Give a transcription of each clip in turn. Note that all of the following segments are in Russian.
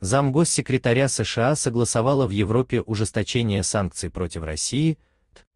Замгоссекретаря США согласовала в Европе ужесточение санкций против России,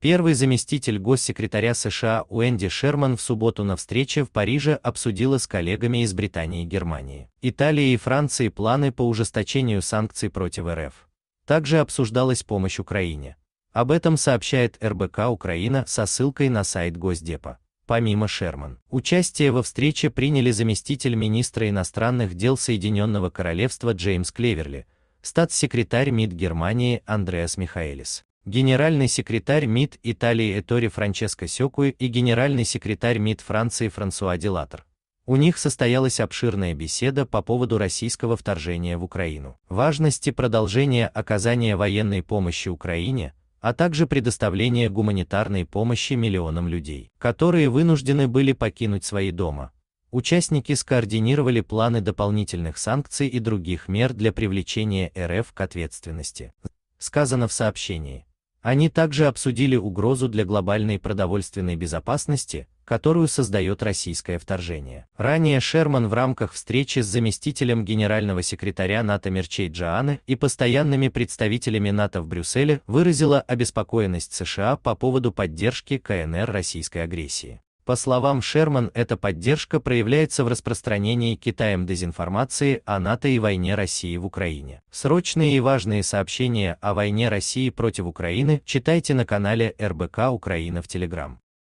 Первый заместитель госсекретаря США Уэнди Шерман в субботу на встрече в Париже обсудила с коллегами из Британии и Германии, Италии и Франции планы по ужесточению санкций против РФ. Также обсуждалась помощь Украине. Об этом сообщает РБК Украина со ссылкой на сайт Госдепа. Помимо Шерман, участие во встрече приняли заместитель министра иностранных дел Соединенного Королевства Джеймс Клеверли, статс-секретарь МИД Германии Андреас Михаэлис, генеральный секретарь МИД Италии Этори Франческо Секуи и генеральный секретарь МИД Франции Франсуа Делатер. У них состоялась обширная беседа по поводу российского вторжения в Украину, важности продолжения оказания военной помощи Украине, а также предоставление гуманитарной помощи миллионам людей, которые вынуждены были покинуть свои дома. Участники скоординировали планы дополнительных санкций и других мер для привлечения РФ к ответственности, сказано в сообщении. Они также обсудили угрозу для глобальной продовольственной безопасности, которую создает российское вторжение. Ранее Шерман в рамках встречи с заместителем генерального секретаря НАТО Мерчей Джоанне и постоянными представителями НАТО в Брюсселе выразила обеспокоенность США по поводу поддержки КНР российской агрессии. По словам Шерман, эта поддержка проявляется в распространении Китаем дезинформации о НАТО и войне России в Украине. Срочные и важные сообщения о войне России против Украины читайте на канале РБК Украина в Телеграм.